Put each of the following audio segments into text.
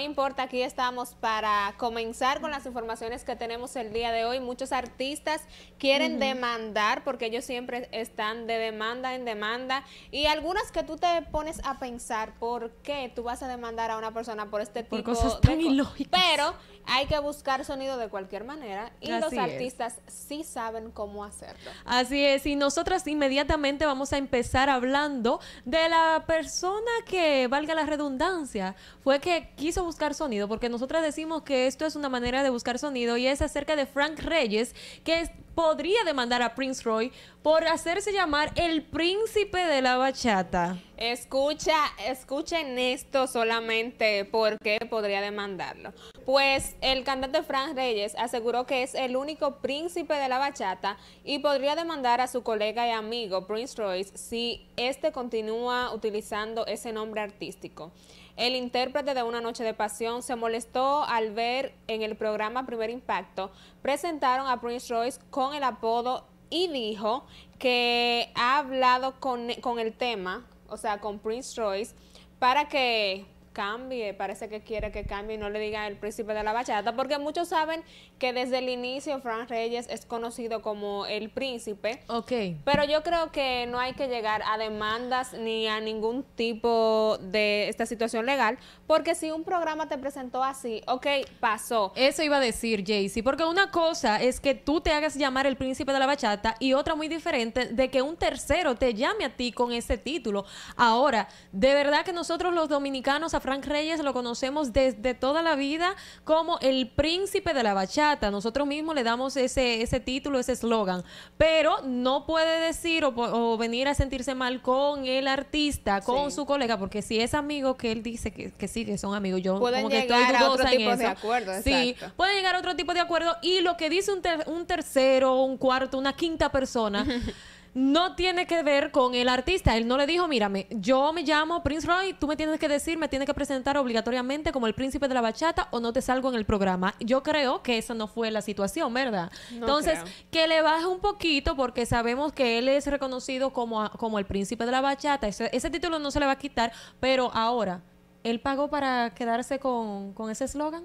No importa, aquí estamos para comenzar con las informaciones que tenemos el día de hoy. Muchos artistas quieren demandar porque ellos siempre están de demanda en demanda y algunas que tú te pones a pensar por qué tú vas a demandar a una persona por este por tipo cosas tan ilógicas. Pero hay que buscar sonido de cualquier manera y los artistas sí saben cómo hacerlo. Así es, y nosotras inmediatamente vamos a empezar hablando de la persona que, valga la redundancia, fue que quiso buscar sonido, porque nosotras decimos que esto es una manera de buscar sonido y es acerca de Frank Reyes, que podría demandar a Prince Roy por hacerse llamar el príncipe de la bachata. Escucha, escuchen esto solamente porque podría demandarlo. Pues el cantante Frank Reyes aseguró que es el único príncipe de la bachata y podría demandar a su colega y amigo Prince Royce si este continúa utilizando ese nombre artístico. El intérprete de Una Noche de Pasión se molestó al ver en el programa Primer Impacto presentaron a Prince Royce con el apodo y dijo que ha hablado con, el tema, o sea, con Prince Royce, para que cambie, parece que quiere que cambie y no le diga el príncipe de la bachata, porque muchos saben que desde el inicio Fran Reyes es conocido como el príncipe. Ok. Pero yo creo que no hay que llegar a demandas ni a ningún tipo de esta situación legal, porque si un programa te presentó así, ok, pasó. Eso iba a decir, Jaycee, porque una cosa es que tú te hagas llamar el príncipe de la bachata y otra muy diferente de que un tercero te llame a ti con ese título. Ahora, de verdad que nosotros los dominicanos, Frank Reyes lo conocemos desde toda la vida como el príncipe de la bachata. Nosotros mismos le damos ese, ese título, ese eslogan. Pero no puede decir o, venir a sentirse mal con el artista, con su colega, porque si es amigo que él dice que, que sí, que son amigos, yo pueden como que a otro tipo De acuerdo, sí, pueden llegar a otro tipo de acuerdo y lo que dice un, un tercero, un cuarto, una quinta persona. no tiene que ver con el artista. Él no le dijo, mírame, yo me llamo Prince Roy, tú me tienes que decir, me tienes que presentar obligatoriamente como el príncipe de la bachata o no te salgo en el programa. Yo creo que esa no fue la situación, ¿verdad? Entonces, que le baje un poquito porque sabemos que él es reconocido como, como el príncipe de la bachata. Ese, ese título no se le va a quitar, pero ahora, ¿él pagó para quedarse con, con ese eslogan?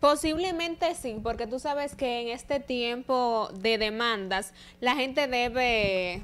Posiblemente sí, porque tú sabes que en este tiempo de demandas la gente debe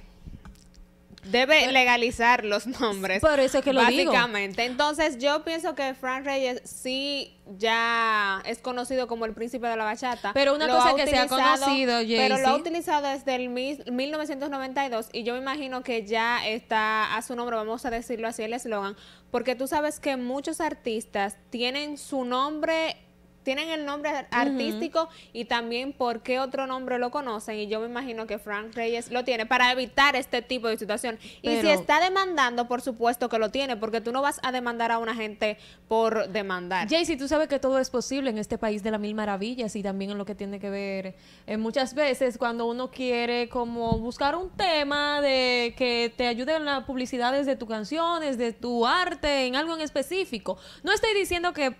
debe legalizar los nombres. Por eso que lo básicamente. Entonces, yo pienso que Frank Reyes sí ya es conocido como el príncipe de la bachata. Pero una cosa que se ha conocido, Pero lo ha utilizado desde el 1992 y yo me imagino que ya está a su nombre, vamos a decirlo así el eslogan, porque tú sabes que muchos artistas tienen su nombre tienen el nombre artístico y también por qué otro nombre lo conocen. Y yo me imagino que Frank Reyes lo tiene para evitar este tipo de situación. y si está demandando, por supuesto que lo tiene, porque tú no vas a demandar a una gente por demandar. Jaycee, tú sabes que todo es posible en este país de las mil maravillas y también en lo que tiene que ver eh, muchas veces cuando uno quiere como buscar un tema de que te ayude en las publicidades de tus canciones, de tu arte, en algo en específico. No estoy diciendo que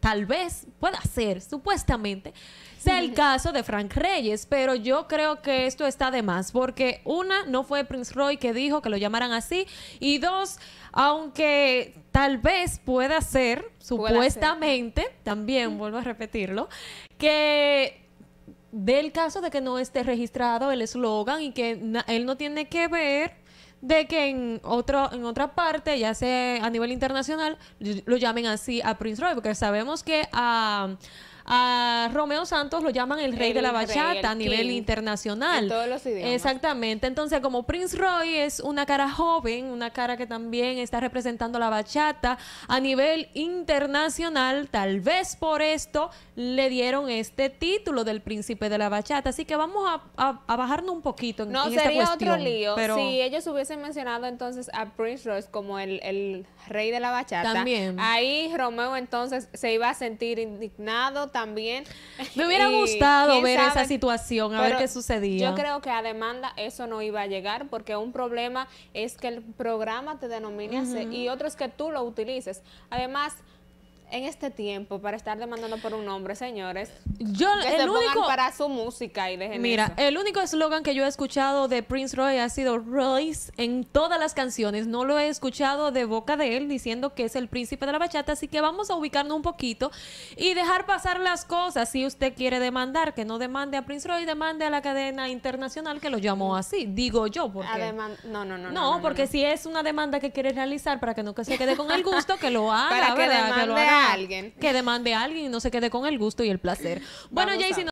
tal vez pueda ser, supuestamente, sea el caso de Frank Reyes, pero yo creo que esto está de más, porque una, no fue Prince Roy que dijo que lo llamaran así, y dos, aunque tal vez pueda ser, supuestamente, también vuelvo a repetirlo, que del caso de que no esté registrado el eslogan y que él no tiene que ver de que en otro en otra parte, ya sea a nivel internacional, lo llamen así a Prince Roy, porque sabemos que a a Romeo Santos lo llaman el rey de la bachata a nivel internacional. todos los idiomas. Exactamente. Entonces, como Prince Roy es una cara joven, una cara que también está representando la bachata a nivel internacional, tal vez por esto le dieron este título del príncipe de la bachata. Así que vamos a, bajarnos un poquito en, no, sería otro lío. Si ellos hubiesen mencionado entonces a Prince Roy como el, el rey de la bachata, también. ahí Romeo entonces se iba a sentir indignado, también. Me hubiera gustado ver esa situación, a ver qué sucedía. Yo creo que a demanda eso no iba a llegar, porque un problema es que el programa te denomine así y otro es que tú lo utilices. Además, en este tiempo para estar demandando por un hombre señores. Yo, que el único, para su música y dejen Mira, el único eslogan que yo he escuchado de Prince Roy ha sido Royce en todas las canciones. No lo he escuchado de boca de él diciendo que es el príncipe de la bachata, así que vamos a ubicarnos un poquito y dejar pasar las cosas. Si usted quiere demandar, que no demande a Prince Roy, demande a la cadena internacional que lo llamó así. Digo yo, porque... no, no, no, no. porque si es una demanda que quiere realizar para que no se quede con el gusto, que lo haga, para Que lo haga alguien. Que demande a alguien y no se quede con el gusto y el placer. Bueno, Jason.